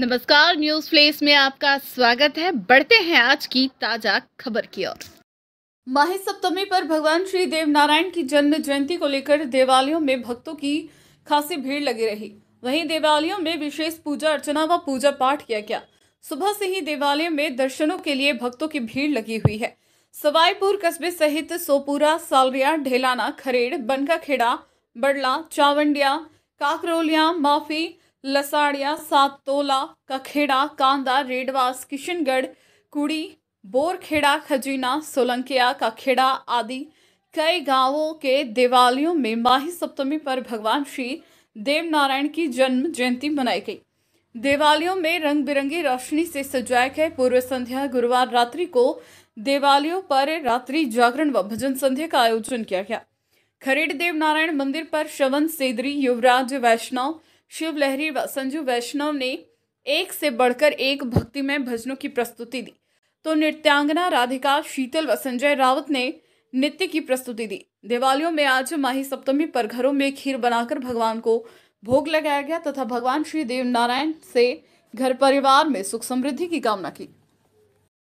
नमस्कार news place में आपका स्वागत है बढ़ते हैं आज की ताजा खबर की ओर माही सप्तमी पर भगवान श्री देव नारायण की जन्म जयंती को लेकर देवालयों में भक्तों की खासी भीड़ लगी रही वहीं देवालयों में विशेष पूजा अर्चना व पूजा पाठ किया गया सुबह से ही देवालय में दर्शनों के लिए भक्तों की भीड़ लगी हुई है सवाईपुर कस्बे सहित सोपुरा सालरिया ढेलाना खरेड़ बनका खेड़ा बड़ला चावंडिया काकरोलिया माफी लसाड़िया सातोला कखेड़ा कांदा रेडवास किशनगढ़ कुड़ी बोरखेड़ा खजीना सोलंकिया कखेड़ा आदि कई गांवों के देवालयों में माही सप्तमी पर भगवान श्री देवनारायण की जन्म जयंती मनाई गई देवालयों में रंग बिरंगी रोशनी से सजाए गए पूर्व संध्या गुरुवार रात्रि को देवालयों पर रात्रि जागरण व भजन संध्या का आयोजन किया गया खरेड़ देवनारायण मंदिर पर श्रवण सेदरी युवराज वैष्णव शिव लहरी व संजू वैष्णव ने एक से बढ़कर एक भक्तिमय भजनों की प्रस्तुति दी तो नृत्यांगना राधिका शीतल व संजय रावत ने नृत्य की प्रस्तुति दी दिवालियों में आज माही सप्तमी पर घरों में खीर बनाकर भगवान को भोग लगाया गया तथा भगवान श्री देव नारायण से घर परिवार में सुख समृद्धि की कामना की